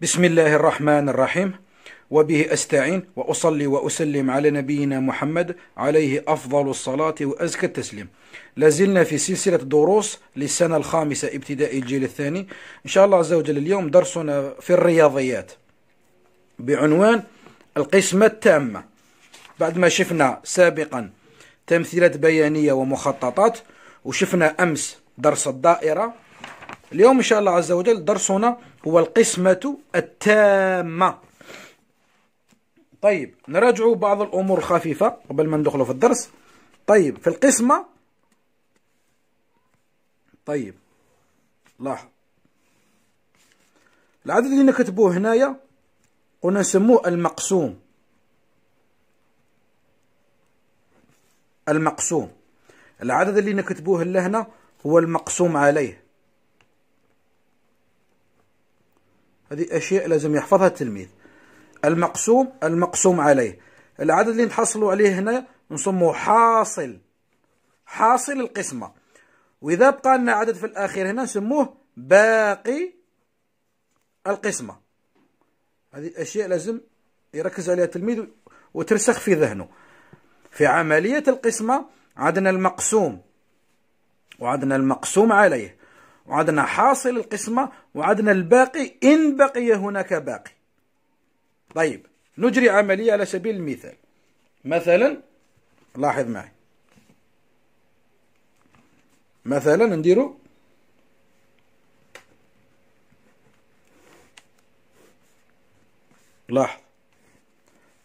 بسم الله الرحمن الرحيم وبه أستعين وأصلي وأسلم على نبينا محمد عليه أفضل الصلاة وأزكى التسليم لازلنا في سلسلة دروس للسنة الخامسة ابتدائي الجيل الثاني إن شاء الله عز وجل اليوم درسنا في الرياضيات بعنوان القسمة التامة بعد ما شفنا سابقا تمثيلات بيانية ومخططات وشفنا أمس درس الدائرة اليوم إن شاء الله عز وجل درسنا هو القسمة التامة طيب نراجع بعض الأمور الخفيفة قبل ما ندخل في الدرس طيب في القسمة طيب لاحظ العدد اللي نكتبوه هنايا قلنا نسموه المقسوم المقسوم العدد اللي نكتبوه لهنا هو المقسوم عليه هذه أشياء لازم يحفظها التلميذ المقسوم المقسوم عليه العدد اللي نتحصلوا عليه هنا نسموه حاصل حاصل القسمة وإذا بقى لنا عدد في الأخير هنا نسموه باقي القسمة هذه أشياء لازم يركز عليها التلميذ وترسخ في ذهنه في عملية القسمة عدنا المقسوم وعدنا المقسوم عليه وعدنا حاصل القسمة وعدنا الباقي إن بقي هناك باقي طيب نجري عملية على سبيل المثال مثلا لاحظ معي مثلا نديرو لاحظ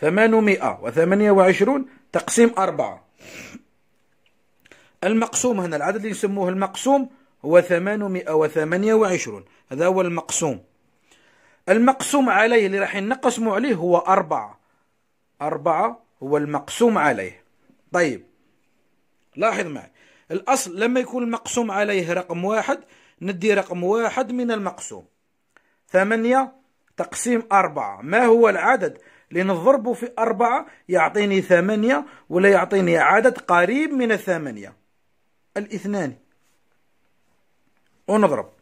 ثمانمائة وثمانية وعشرون تقسيم أربعة المقسوم هنا العدد اللي يسموه المقسوم هو وعشرون هذا هو المقسوم المقسوم عليه اللي راح نقسم عليه هو أربعة أربعة هو المقسوم عليه طيب لاحظ معي الأصل لما يكون المقسوم عليه رقم واحد ندي رقم واحد من المقسوم ثمانية تقسيم أربعة ما هو العدد لنضرب في أربعة يعطيني ثمانية ولا يعطيني عدد قريب من الثمانية الاثنان ونضرب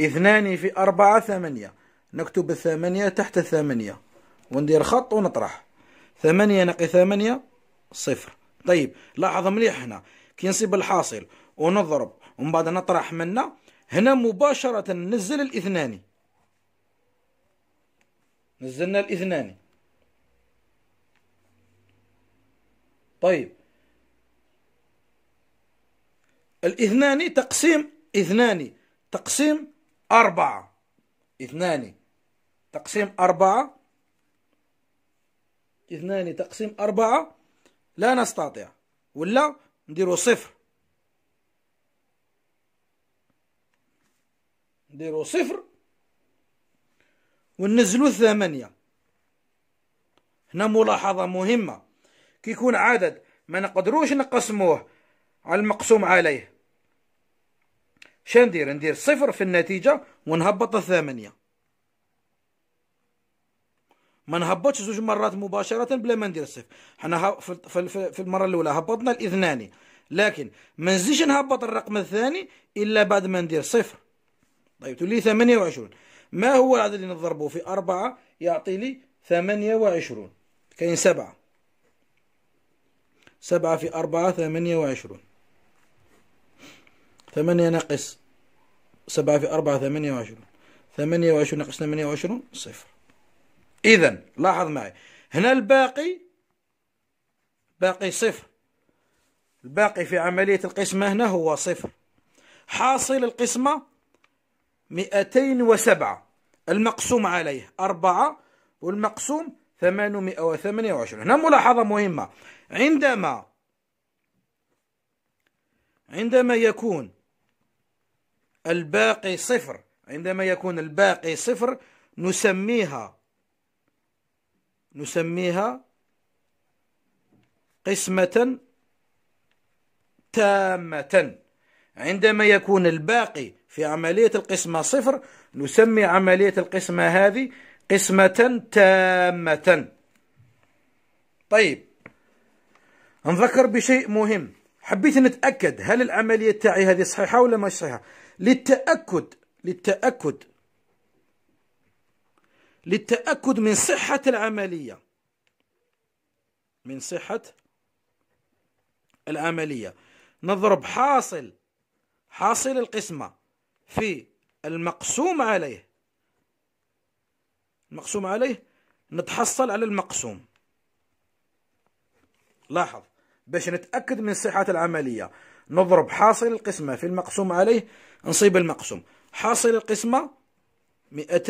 اثنان في أربعة ثمانية نكتب الثمانية تحت الثمانية وندير خط ونطرح ثمانية نقي ثمانية صفر طيب لاحظ مليح هنا كي نصيب الحاصل ونضرب ومن بعد نطرح منا هنا مباشرة نزل الاثنان نزلنا الاثنان طيب الاثنان تقسيم اثنان تقسيم أربعة اثنان تقسيم أربعة اثنان تقسيم أربعة لا نستطيع ولا نديرو صفر نديرو صفر وننزلو ثمانية هنا ملاحظة مهمة كيكون عدد ما نقدروش نقسموه على المقسوم عليه شندير ندير صفر في النتيجة ونهبط الثمانية ما نهبطش زوج مرات مباشرة بلا ما ندير الصفر حنا في المرة الأولى هبطنا الاثنان لكن ما نزيدش نهبط الرقم الثاني إلا بعد ما ندير صفر طيب تولي وعشرون ما هو العدد اللي نضربه في أربعة يعطي لي وعشرون كاين سبعة سبعة في أربعة وعشرون ثمانية ناقص سبعة في أربعة ثمانية وعشرون ثمانية وعشرون ناقص ثمانية وعشرون صفر إذا لاحظ معي هنا الباقي باقي صفر الباقي في عملية القسمة هنا هو صفر حاصل القسمة وسبعة المقسوم عليه أربعة والمقسوم ثمانمائة وثمانية وعشرون هنا ملاحظة مهمة عندما عندما يكون الباقي صفر عندما يكون الباقي صفر نسميها نسميها قسمة تامة عندما يكون الباقي في عملية القسمة صفر نسمي عملية القسمة هذه قسمة تامة طيب نذكر بشيء مهم حبيت نتأكد هل العملية تاعي هذه صحيحة ولا مش صحيحة للتأكد للتأكد للتأكد من صحة العملية من صحة العملية نضرب حاصل حاصل القسمة في المقسوم عليه المقسوم عليه نتحصل على المقسوم لاحظ باش نتأكد من صحة العملية نضرب حاصل القسمة في المقسوم عليه نصيب المقسوم حاصل القسمة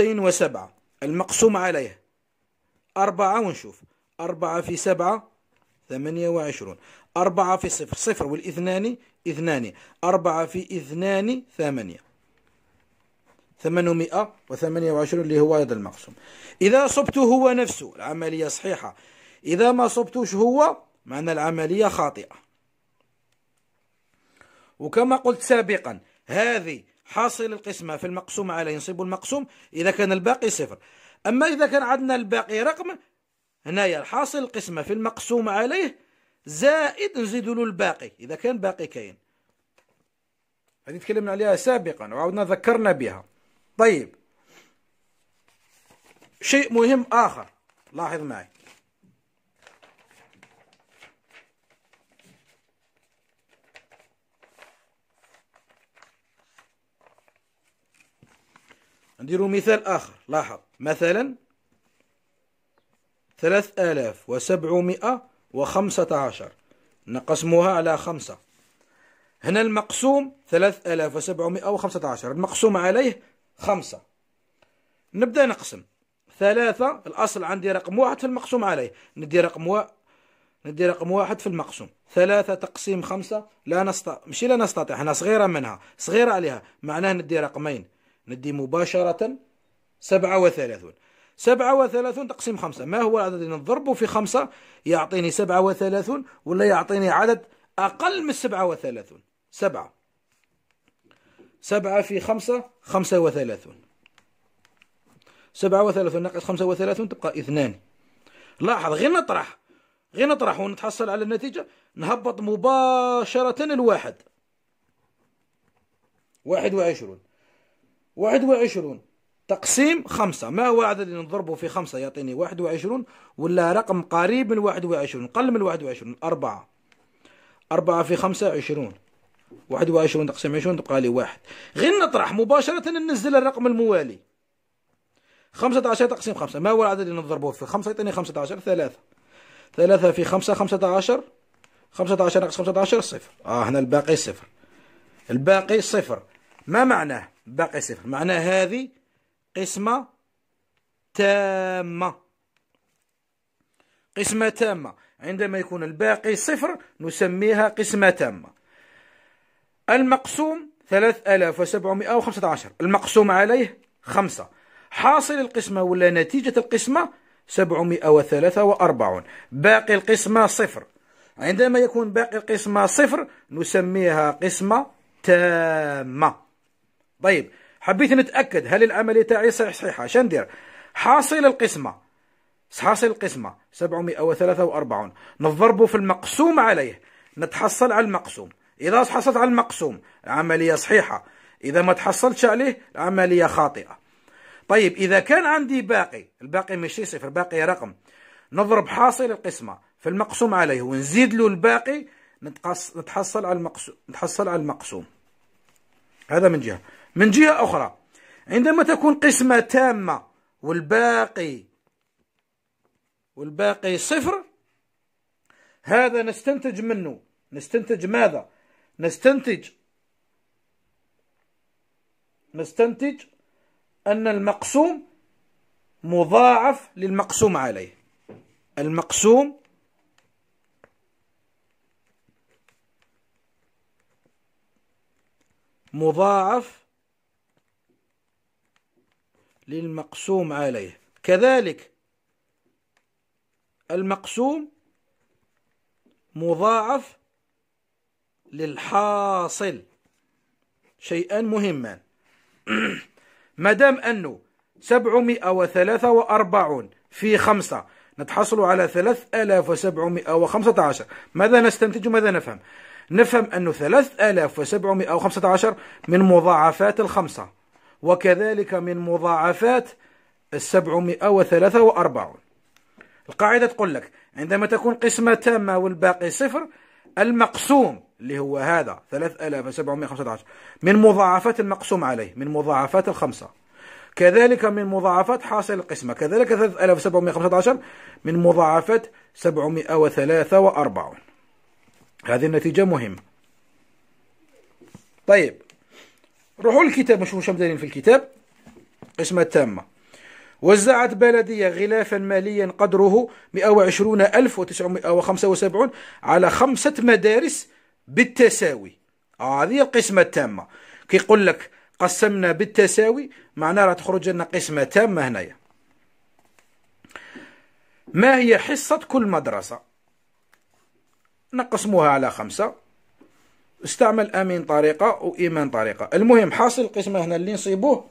وسبعة المقسوم عليه أربعة ونشوف أربعة في سبعة ثمانية وعشرون أربعة في صفر صفر والإثنان اثنان أربعة في اثنان ثمانية ثمانمائة وثمانية وعشرون اللي هو هذا المقسوم إذا صبت هو نفسه العملية صحيحة إذا ما صبتوش هو معنى العملية خاطئة وكما قلت سابقا هذه حاصل القسمة في المقسوم على ينصب المقسوم إذا كان الباقي صفر أما إذا كان عندنا الباقي رقم هنايا حاصل القسمة في المقسوم عليه زائد نزيد له الباقي إذا كان باقي كاين هذه تكلمنا عليها سابقا وعاودنا ذكرنا بها طيب شيء مهم آخر لاحظ معي نديرو مثال آخر لاحظ مثلا ثلاث آلاف وسبعمائة وخمسة عشر نقسموها على خمسة هنا المقسوم ثلاث آلاف وسبعمائة وخمسة عشر المقسوم عليه خمسة نبدأ نقسم ثلاثة الأصل عندي رقم واحد في المقسوم عليه ندي رقم واحد ندي رقم واحد في المقسوم ثلاثة تقسيم خمسة لا نستطيع ماشي لا نستطيع احنا صغيرة منها صغيرة عليها معناه ندي رقمين ندي مباشرة سبعة وثلاثون سبعة وثلاثون تقسيم خمسة ما هو العدد اللي نضربه في خمسة يعطيني سبعة وثلاثون ولا يعطيني عدد أقل من سبعة وثلاثون سبعة سبعة في خمسة خمسة وثلاثون سبعة وثلاثون ناقص خمسة وثلاثون تبقى اثنان لاحظ غير نطرح غير نطرح ونتحصل على النتيجة نهبط مباشرة الواحد واحد وعشرون واحد وعشرون تقسيم خمسة ما هو عدد نضربه في خمسة يعطيني واحد وعشرون ولا رقم قريب من واحد وعشرون قل من واحد وعشرون أربعة أربعة في خمسة عشرون واحد وعشرون تقسيم عشرون تبقى لي واحد غير نطرح مباشرة ننزل الرقم الموالي خمسة عشر تقسيم خمسة ما هو العدد اللي نضربه في خمسة يعطيني خمسة عشر ثلاثة ثلاثة في خمسة خمسة عشر خمسة عشر ناقص خمسة عشر صفر آه هنا الباقي صفر الباقي صفر ما معناه باقي صفر معناه هذه قسمة تامة قسمة تامة عندما يكون الباقي صفر نسميها قسمة تامة المقسوم 3715 المقسوم عليه خمسة حاصل القسمة ولا نتيجة القسمة 743 باقي القسمة صفر عندما يكون باقي القسمة صفر نسميها قسمة تامة طيب حبيت نتاكد هل العمليه تاعي صحيحه ندير حاصل القسمه حاصل القسمه 743 نضربه في المقسوم عليه نتحصل على المقسوم اذا حصلت على المقسوم العمليه صحيحه اذا ما تحصلتش عليه العمليه خاطئه طيب اذا كان عندي باقي الباقي ماشي صفر باقي رقم نضرب حاصل القسمه في المقسوم عليه ونزيد له الباقي نتحصل على المقسوم نتحصل على المقسوم هذا من جهه من جهة أخرى عندما تكون قسمة تامة والباقي والباقي صفر هذا نستنتج منه نستنتج ماذا نستنتج نستنتج أن المقسوم مضاعف للمقسوم عليه المقسوم مضاعف للمقسوم عليه كذلك المقسوم مضاعف للحاصل شيئا مهما مادام أنه سبعمائة وثلاثة وأربعون في خمسة نتحصل على ثلاث آلاف وسبعمائة وخمسة عشر ماذا نستنتج ماذا نفهم نفهم أن ثلاث آلاف وسبعمائة وخمسة عشر من مضاعفات الخمسة وكذلك من مضاعفات السبعمائة وثلاثة وأربعون القاعدة تقول لك عندما تكون قسمة تامة والباقي صفر المقسوم اللي هو هذا 3715 من مضاعفات المقسوم عليه من مضاعفات الخمسة كذلك من مضاعفات حاصل القسمة كذلك 3715 من مضاعفات 743 هذه النتيجة مهمة طيب روحوا للكتاب نشوفوا شنو دايرين في الكتاب قسمة تامة وزعت بلدية غلافا ماليا قدره 120975 على خمسة مدارس بالتساوي هذه القسمة التامة كيقول لك قسمنا بالتساوي معناها راه تخرج لنا قسمة تامة هنايا ما هي حصة كل مدرسة نقسموها على خمسة استعمل امين طريقه وايمان طريقه المهم حاصل القسمه هنا اللي نصيبوه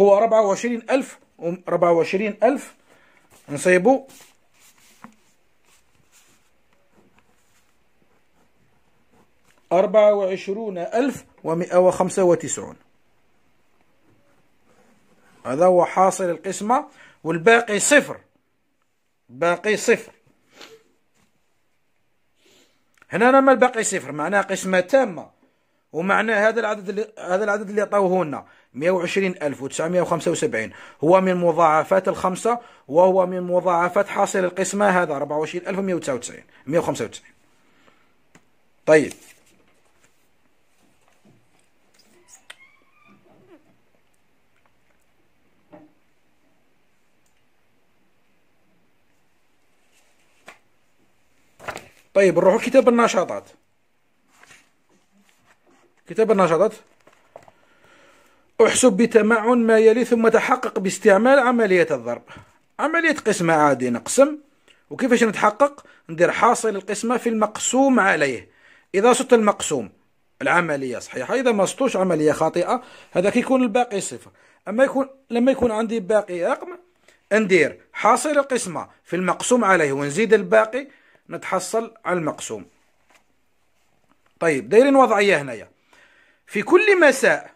هو 24000 24000 نصيبو أربعة وعشرون ألف ومئة وخمسة وتسعون هذا هو حاصل القسمة والباقي صفر باقي صفر هنا راه ما الباقي صفر معناها قسمة تامة ومعنى هذا العدد اللي هذا العدد اللي عطاوه لنا 120975 هو من مضاعفات الخمسة وهو من مضاعفات حاصل القسمة هذا 24199 195 طيب طيب نروحوا كتاب النشاطات كتاب النشاطات احسب بتمعن ما يلي ثم تحقق باستعمال عملية الضرب عملية قسمة عادي نقسم وكيفاش نتحقق ندير حاصل القسمة في المقسوم عليه إذا صدت المقسوم العملية صحيحة إذا ما صدتوش عملية خاطئة هذا كيكون الباقي صفر أما يكون لما يكون عندي باقي رقم ندير حاصل القسمة في المقسوم عليه ونزيد الباقي نتحصل على المقسوم طيب دايرين وضعيه هنايا في كل مساء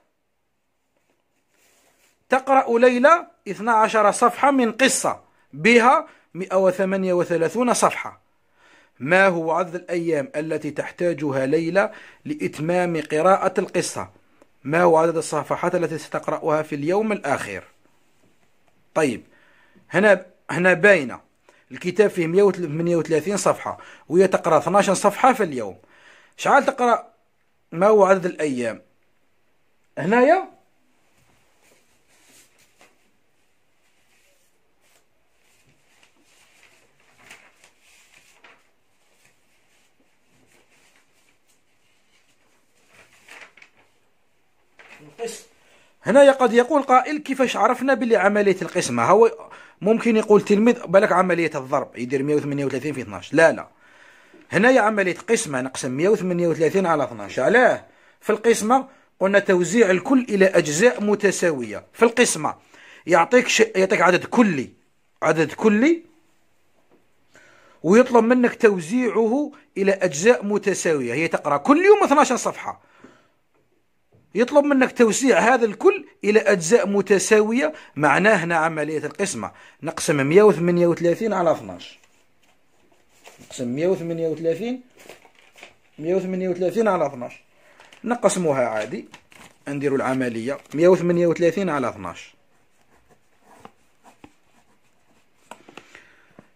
تقرا ليلى 12 صفحه من قصه بها 138 صفحه ما هو عدد الايام التي تحتاجها ليلى لاتمام قراءه القصه ما هو عدد الصفحات التي ستقراها في اليوم الاخير طيب هنا هنا باينه الكتاب فيه 138 صفحة وهي تقرأ 12 صفحة في اليوم شحال تقرأ ما هو عدد الأيام هنايا هنايا قد يقول قائل كيفاش عرفنا بلي عملية القسمة هو ممكن يقول تلميذ بالك عمليه الضرب يدير 138 في 12 لا لا هنايا عمليه قسمه نقسم 138 على 12 علاه في القسمه قلنا توزيع الكل الى اجزاء متساويه في القسمه يعطيك ش... يعطيك عدد كلي عدد كلي ويطلب منك توزيعه الى اجزاء متساويه هي تقرا كل يوم 12 صفحه يطلب منك توسيع هذا الكل إلى أجزاء متساوية معناه هنا عملية القسمة نقسم 138 على 12 نقسم 138 138 على 12 نقسموها عادي نديروا العملية 138 على 12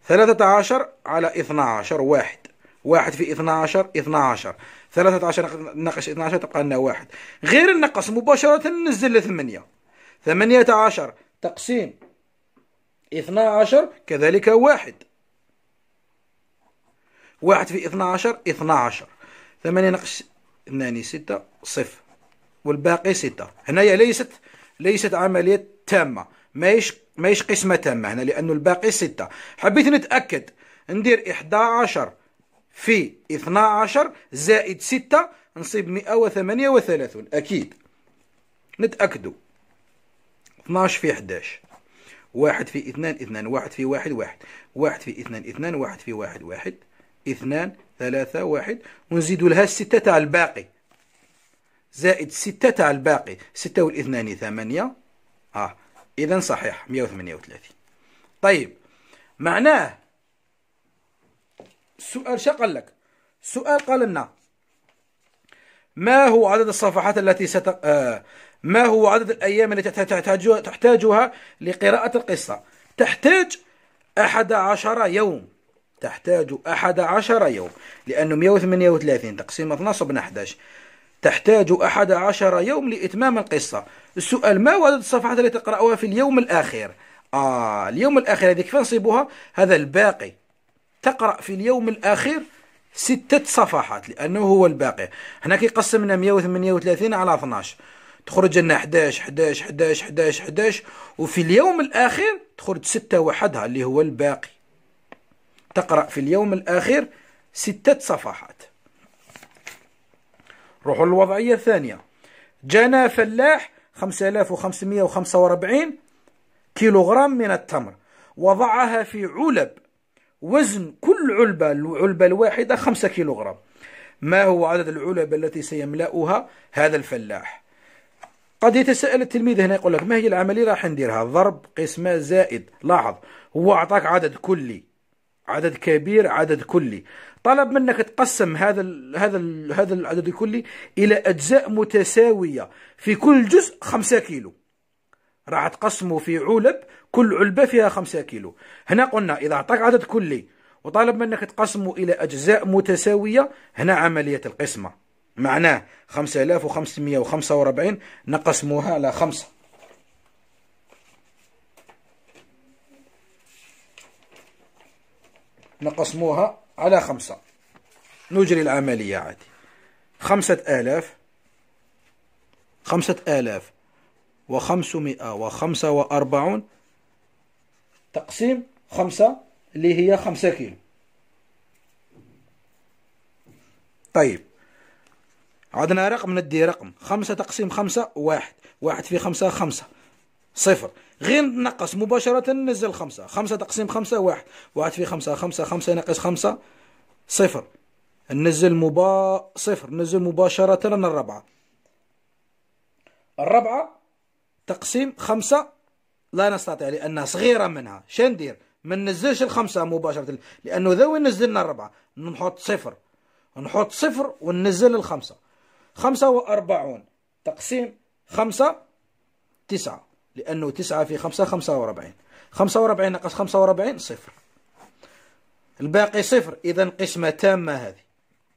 13 على 12 واحد واحد في 12 12 13 ناقص 12 تبقى لنا واحد غير النقص مباشرة ننزل لثمانية عشر تقسيم عشر كذلك واحد واحد في عشر اثنى عشر ثمانية ناقص اثنان ستة صفر والباقي ستة هنايا ليست ليست عملية تامة ماهيش ماهيش قسمة تامة هنا لأنه الباقي ستة حبيت نتأكد ندير عشر في 12 زائد 6 نصيب 138 أكيد نتأكدوا 12 في 11 واحد في اثنان اثنان واحد في واحد واحد واحد في اثنان اثنان واحد في واحد واحد اثنان ثلاثة واحد ونزيدوا لها الستة تاع الباقي زائد ستة تاع الباقي ستة والاثنان ثمانية اه اذا صحيح مية وثمانية وثلاثين طيب معناه سؤال قال لك سؤال قال لنا ما هو عدد الصفحات التي ست آه، ما هو عدد الأيام التي تحتاجها, تحتاجها لقراءة القصة تحتاج أحد عشر يوم تحتاج أحد عشر يوم لأنه 138 تقسيم 12 بن 11 تحتاج أحد عشر يوم لإتمام القصة السؤال ما هو عدد الصفحات التي تقرأها في اليوم الأخير آه اليوم الأخير هذيك فين نصيبوها هذا الباقي تقرأ في اليوم الأخير ستة صفحات لأنه هو الباقي هنا كيقسمنا 138 على 12 تخرج لنا 11 11 11 11 11 وفي اليوم الأخير تخرج ستة وحدها اللي هو الباقي تقرأ في اليوم الأخير ستة صفحات روحوا للوضعية الثانية جانا فلاح 5545 كيلوغرام من التمر وضعها في علب وزن كل علبة العلبة الواحدة خمسة كيلوغرام ما هو عدد العلب التي سيملأها هذا الفلاح قد يتساءل التلميذ هنا يقول لك ما هي العملية راح نديرها ضرب قسمة زائد لاحظ هو أعطاك عدد كلي عدد كبير عدد كلي طلب منك تقسم هذا الـ هذا الـ هذا العدد الكلي الى اجزاء متساويه في كل جزء 5 كيلو راح تقسمه في علب كل علبة فيها خمسة كيلو هنا قلنا إذا أعطاك عدد كلي وطالب منك تقسمه إلى أجزاء متساوية هنا عملية القسمة معناه 5545 نقسموها على خمسة نقسموها على خمسة نجري العملية عادي خمسة آلاف خمسة آلاف وخمسمائة وخمسة وأربعون تقسيم خمسة اللي هي خمسة كيلو طيب عدنا رقم ندي رقم خمسة تقسيم خمسة واحد واحد في خمسة خمسة صفر غير نقص مباشرة نزل خمسة خمسة تقسيم خمسة واحد واحد في خمسة خمسة خمسة ناقص خمسة صفر نزل مبا صفر نزل مباشرة من الربعة الربعة تقسيم خمسة لا نستطيع لأنها صغيرة منها شندير ما ننزلش الخمسة مباشرة لأنه ذا وين نزلنا الربعة نحط صفر نحط صفر وننزل الخمسة خمسة وأربعون تقسيم خمسة تسعة لأنه تسعة في خمسة خمسة وأربعين خمسة وأربعين ناقص خمسة وأربعين صفر الباقي صفر إذا قسمة تامة هذه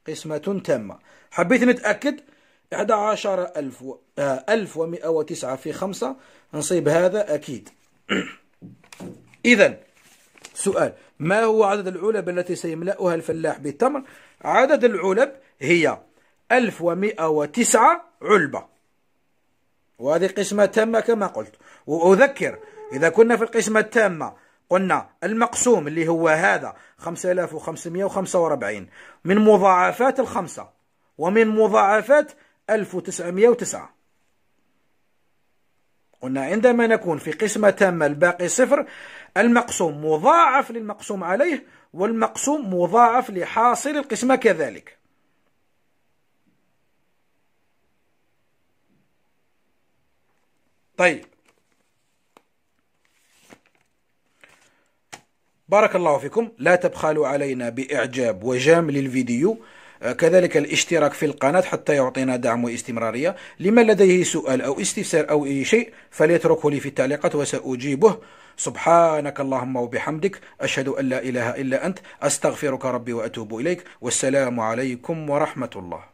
قسمة تامة حبيت نتأكد ألف آه 1109 في 5 نصيب هذا أكيد إذا سؤال ما هو عدد العلب التي سيملأها الفلاح بالتمر عدد العلب هي 1109 علبة وهذه قسمة تامة كما قلت وأذكر إذا كنا في القسمة التامة قلنا المقسوم اللي هو هذا 5545 من مضاعفات الخمسة ومن مضاعفات 1909 قلنا عندما نكون في قسمة تامة الباقي صفر المقسوم مضاعف للمقسوم عليه والمقسوم مضاعف لحاصل القسمة كذلك طيب بارك الله فيكم لا تبخلوا علينا بإعجاب وجام للفيديو آه، كذلك الاشتراك في القناة حتى يعطينا دعم واستمرارية لمن لديه سؤال أو استفسار أو أي شيء فليتركه لي في التعليقات وسأجيبه سبحانك اللهم وبحمدك أشهد أن لا إله إلا أنت أستغفرك ربي وأتوب إليك والسلام عليكم ورحمة الله